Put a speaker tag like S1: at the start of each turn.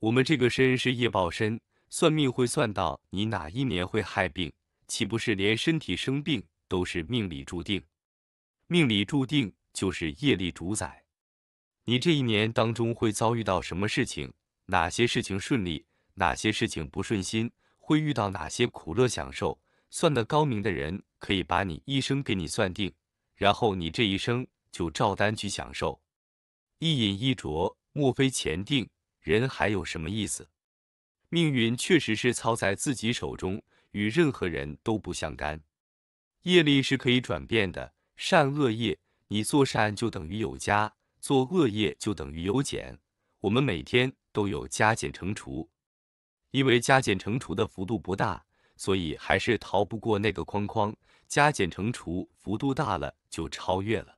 S1: 我们这个身是业报身，算命会算到你哪一年会害病，岂不是连身体生病都是命里注定？命里注定就是业力主宰。你这一年当中会遭遇到什么事情？哪些事情顺利，哪些事情不顺心？会遇到哪些苦乐享受？算得高明的人可以把你一生给你算定，然后你这一生就照单去享受。一饮一啄，莫非前定。人还有什么意思？命运确实是操在自己手中，与任何人都不相干。业力是可以转变的，善恶业，你做善就等于有加，做恶业就等于有减。我们每天都有加减乘除，因为加减乘除的幅度不大，所以还是逃不过那个框框。加减乘除幅度大了，就
S2: 超越了。